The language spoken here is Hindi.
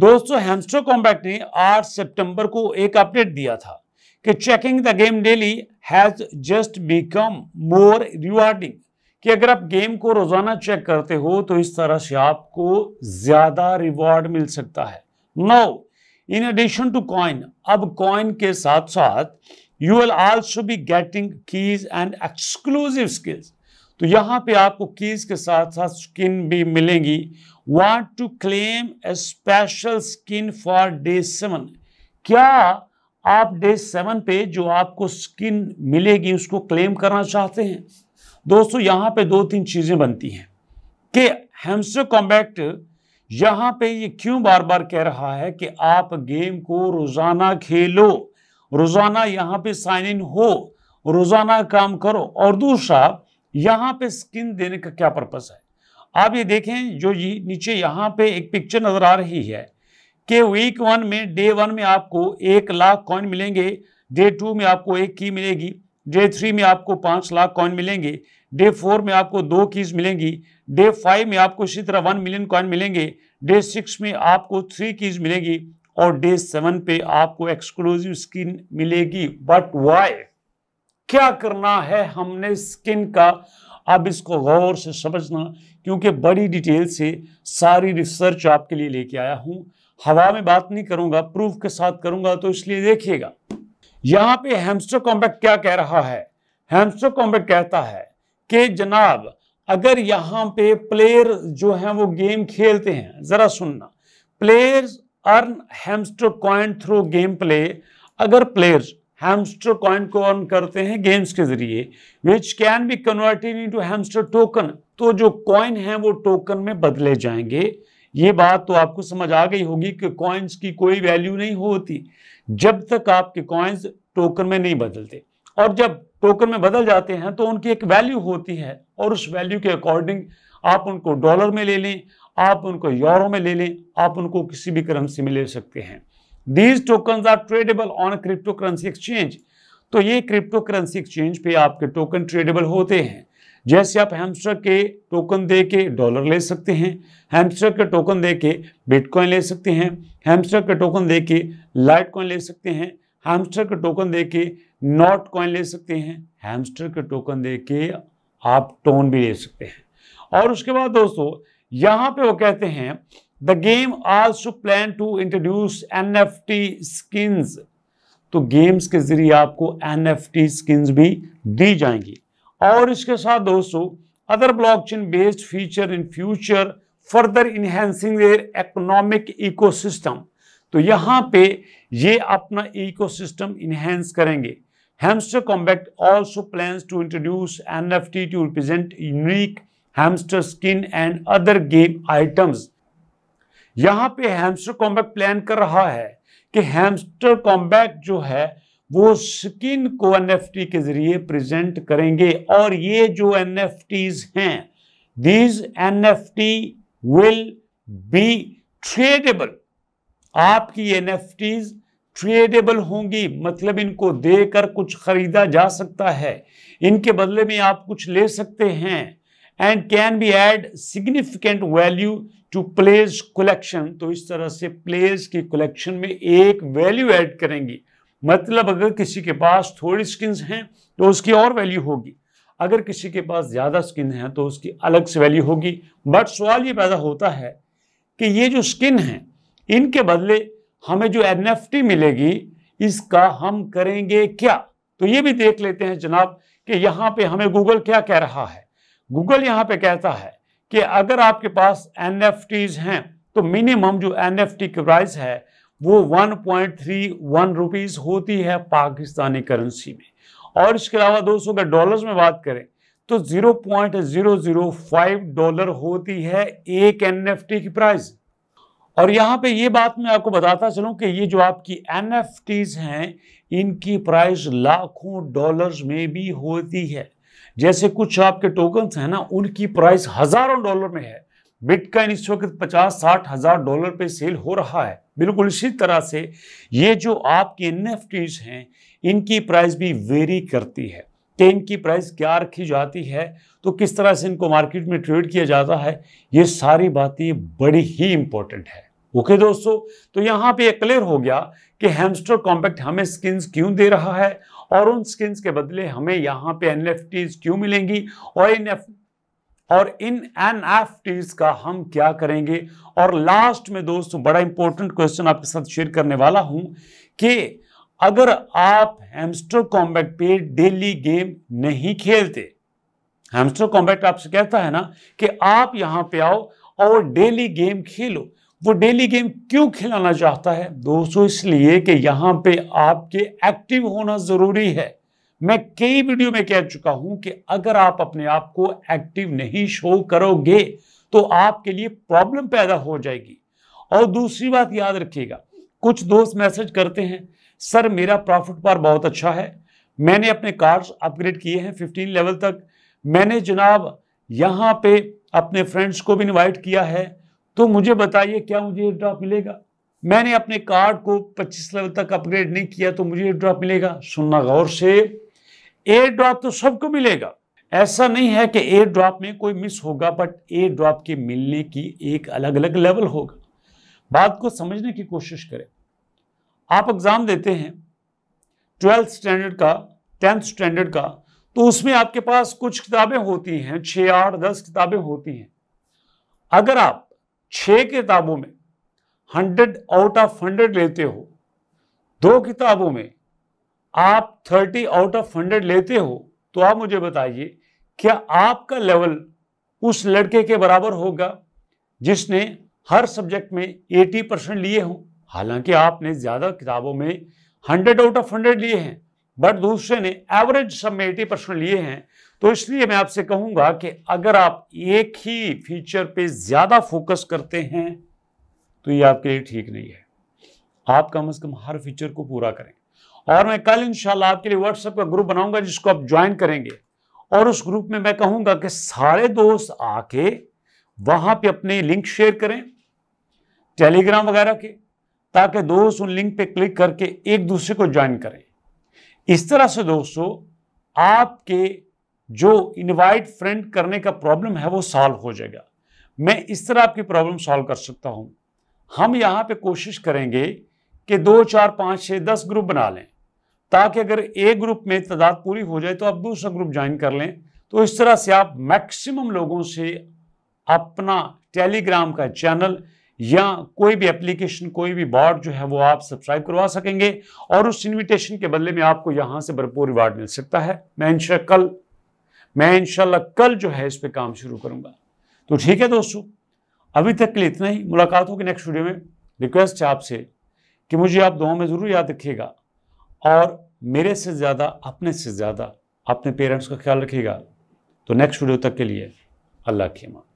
दोस्तों हेमस्ट्रो कॉम्पैक्ट ने 8 सितंबर को एक अपडेट दिया था कि checking the game daily has just become more rewarding कि अगर आप गेम को रोजाना चेक करते हो तो इस तरह से आपको ज्यादा रिवॉर्ड मिल सकता है no in addition to coin अब कॉइन के साथ साथ you will also be getting keys and exclusive skills तो यहां पे आपको कीज के साथ साथ स्किन भी मिलेंगी want to claim a special skin for day seven क्या आप डे सेवन पे जो आपको स्किन मिलेगी उसको क्लेम करना चाहते हैं दोस्तों यहाँ पे दो तीन चीज़ें बनती हैं कि हेम्सो कॉम्बैक्ट यहां पे ये क्यों बार बार कह रहा है कि आप गेम को रोज़ाना खेलो रोज़ाना यहाँ पे साइन इन हो रोज़ाना काम करो और दूसरा यहाँ पे स्किन देने का क्या पर्पस है आप ये देखें जो ये नीचे यहाँ पे एक पिक्चर नज़र आ रही है कि वीक वन में डे वन में आपको एक लाख कॉइन मिलेंगे डे टू में आपको एक की मिलेगी डे थ्री में आपको पाँच लाख कॉइन मिलेंगे डे फोर में आपको दो कीज मिलेंगी डे फाइव में आपको इसी तरह वन मिलियन कॉइन मिलेंगे डे सिक्स में आपको थ्री कीज मिलेगी और डे सेवन पे आपको एक्सक्लूसिव स्किन मिलेगी बट वाई क्या करना है हमने स्किन का अब इसको गौर से समझना क्योंकि बड़ी डिटेल से सारी रिसर्च आपके लिए लेके आया हूं हवा में बात नहीं करूंगा प्रूफ के साथ करूंगा तो इसलिए देखिएगा यहाँ पे हेमस्टो कॉम्पैक्ट क्या कह रहा है हेम्स्टर कॉम्पैक्ट कहता है कि जनाब अगर यहां पे प्लेयर जो हैं वो गेम खेलते हैं ज़रा सुनना players earn Hamster coin through game play अगर प्लेयर्स हेमस्टर कॉइन को अर्न करते हैं गेम्स के जरिए which can be converted into Hamster token तो जो कॉइन है वो टोकन में बदले जाएंगे ये बात तो आपको समझ आ गई होगी कि कॉइन्स की कोई वैल्यू नहीं होती जब तक आपके कॉइन्स टोकन में नहीं बदलते और जब टोकन में बदल जाते हैं तो उनकी एक वैल्यू होती है और उस वैल्यू के अकॉर्डिंग आप उनको डॉलर में ले लें आप उनको यूरो में ले लें आप उनको किसी भी करेंसी में ले सकते हैं these token are tradable on crypto currency exchange तो ये क्रिप्टो करेंसी एक्सचेंज पे आपके टोकन ट्रेडेबल होते हैं जैसे आप हैमस्टर के टोकन दे के डॉलर ले सकते हैं हैमस्टर के टोकन दे के बिटकॉइन ले सकते हैं हैमस्टर के टोकन दे के लाइट कॉइन ले सकते हैं हैमस्टर के टोकन दे के नॉट कॉइन ले सकते हैं हैमस्टर के टोकन दे के आप टोन भी ले सकते हैं और उसके बाद दोस्तों यहाँ पे वो कहते हैं the game also plan to introduce N F T skins तो गेम्स के जरिए आपको एन एफ टी स्किन्स भी दी जाएंगी और इसके साथ दोस्तों other blockchain based feature in future further enhancing their economic ecosystem तो यहाँ पे ये अपना इको सिस्टम इनहेंस करेंगे Hamster Kombat also plan to introduce N F T to represent unique Hamster skin and other game items यहां पे हैमस्टर कॉम्बैक प्लान कर रहा है कि हैमस्टर कॉम्बैक जो है वो स्किन को एनएफटी के जरिए प्रेजेंट करेंगे और ये जो एनएफटीज हैं these NFT will be tradable आपकी एनएफटीज ट्रेडेबल होंगी मतलब इनको देकर कुछ खरीदा जा सकता है इनके बदले में आप कुछ ले सकते हैं and can be add significant value to player's collection तो इस तरह से प्लेज की कलेक्शन में एक वैल्यू ऐड करेंगी मतलब अगर किसी के पास थोड़ी स्किन हैं तो उसकी और वैल्यू होगी अगर किसी के पास ज़्यादा स्किन है तो उसकी अलग से वैल्यू होगी बट सवाल ये पैदा होता है कि ये जो स्किन है इनके बदले हमें जो एन मिलेगी इसका हम करेंगे क्या तो ये भी देख लेते हैं जनाब कि यहाँ पे हमें गूगल क्या कह रहा है गूगल यहाँ पे कहता है कि अगर आपके पास एन हैं तो मिनिमम जो एन की प्राइस है वो 1.31 पॉइंट होती है पाकिस्तानी करेंसी में और इसके अलावा दोस्तों अगर डॉलर्स में बात करें तो 0.005 डॉलर होती है एक एन की प्राइस और यहाँ पे ये बात मैं आपको बताता चलूं कि ये जो आपकी एन हैं इनकी प्राइस लाखों डॉलर्स में भी होती है जैसे कुछ आपके टोकन्स हैं ना उनकी प्राइस हज़ारों डॉलर में है बिटकॉइन इस वक्त पचास साठ हज़ार डॉलर पे सेल हो रहा है बिल्कुल इसी तरह से ये जो आपकी एन हैं इनकी प्राइस भी वेरी करती है कि तो इनकी प्राइस क्या रखी जाती है तो किस तरह से इनको मार्केट में ट्रेड किया जाता है ये सारी बातें बड़ी ही इंपॉर्टेंट है ओके दोस्तों तो यहाँ पे क्लियर हो गया कि हेमस्टर कॉम्पैक्ट हमें स्किन्स क्यों दे रहा है और उन स्किन्स के बदले हमें यहाँ पे एन क्यों मिलेंगी और इन एफ और इन एन का हम क्या करेंगे और लास्ट में दोस्तों बड़ा इंपॉर्टेंट क्वेश्चन आपके साथ शेयर करने वाला हूं कि अगर आप हेमस्टर कॉम्बैक्ट पे डेली गेम नहीं खेलते हेमस्टर कॉम्बैक्ट आपसे कहता है ना कि आप यहां पे आओ और डेली गेम खेलो वो डेली गेम क्यों खिलाना चाहता है दोस्तों इसलिए कि यहाँ पे आपके एक्टिव होना ज़रूरी है मैं कई वीडियो में कह चुका हूं कि अगर आप अपने आप को एक्टिव नहीं शो करोगे तो आपके लिए प्रॉब्लम पैदा हो जाएगी और दूसरी बात याद रखिएगा कुछ दोस्त मैसेज करते हैं सर मेरा प्रॉफिट बार बहुत अच्छा है मैंने अपने कार्ड्स अपग्रेड किए हैं फिफ्टीन लेवल तक मैंने जनाब यहाँ पे अपने फ्रेंड्स को भी इन्वाइट किया है तो मुझे बताइए क्या मुझे एयर ड्रॉप मिलेगा मैंने अपने कार्ड को 25 लेवल तक अपग्रेड नहीं किया तो मुझे एयर ड्रॉप मिलेगा सुनना गौर से एयर ड्रॉप तो सबको मिलेगा ऐसा नहीं है कि एयर ड्रॉप में कोई मिस होगा बट एयर ड्रॉप के मिलने की एक अलग अलग लेवल होगा बात को समझने की कोशिश करें आप एग्ज़ाम देते हैं ट्वेल्थ स्टैंडर्ड का टेंथ स्टैंडर्ड का तो उसमें आपके पास कुछ किताबें होती हैं छः आठ दस किताबें होती हैं अगर आप छः किताबों में हंड्रेड आउट ऑफ हंड्रेड लेते हो दो किताबों में आप थर्टी आउट ऑफ हंड्रेड लेते हो तो आप मुझे बताइए क्या आपका लेवल उस लड़के के बराबर होगा जिसने हर सब्जेक्ट में एटी परसेंट लिए हो हालांकि आपने ज़्यादा किताबों में हंड्रेड आउट ऑफ हंड्रेड लिए हैं बट दूसरे ने एवरेज सब में एटी परसेंट लिए हैं तो इसलिए मैं आपसे कहूंगा कि अगर आप एक ही फीचर पे ज़्यादा फोकस करते हैं तो ये आपके लिए ठीक नहीं है आप कम अज़ कम हर फीचर को पूरा करें और मैं कल इंशाल्लाह आपके लिए व्हाट्सएप का ग्रुप बनाऊंगा जिसको आप ज्वाइन करेंगे और उस ग्रुप में मैं कहूंगा कि सारे दोस्त आके वहां पे अपने लिंक शेयर करें टेलीग्राम वगैरह के ताकि दोस्त उन लिंक पे क्लिक करके एक दूसरे को ज्वाइन करें इस तरह से दोस्तों आपके जो इनवाइट फ्रेंड करने का प्रॉब्लम है वो सॉल्व हो जाएगा मैं इस तरह आपकी प्रॉब्लम सॉल्व कर सकता हूँ हम यहाँ पे कोशिश करेंगे कि दो चार पाँच छः दस ग्रुप बना लें ताकि अगर एक ग्रुप में तादाद पूरी हो जाए तो आप दूसरा ग्रुप ज्वाइन कर लें तो इस तरह से आप मैक्सिमम लोगों से अपना टेलीग्राम का चैनल या कोई भी एप्लीकेशन कोई भी बॉर्ड जो है वो आप सब्सक्राइब करवा सकेंगे और उस इनविटेशन के बदले में आपको यहाँ से भरपूर रिवार्ड मिल सकता है मैं इंशा कल मैं इंशाल्लाह कल जो है इस पर काम शुरू करूँगा तो ठीक है दोस्तों अभी तक के लिए इतना ही मुलाकात होगी नेक्स्ट वीडियो में रिक्वेस्ट है आपसे कि मुझे आप दुआओं में ज़रूर याद रखिएगा और मेरे से ज़्यादा अपने से ज़्यादा अपने पेरेंट्स का ख्याल रखिएगा तो नेक्स्ट वीडियो तक के लिए अल्लाह की माँ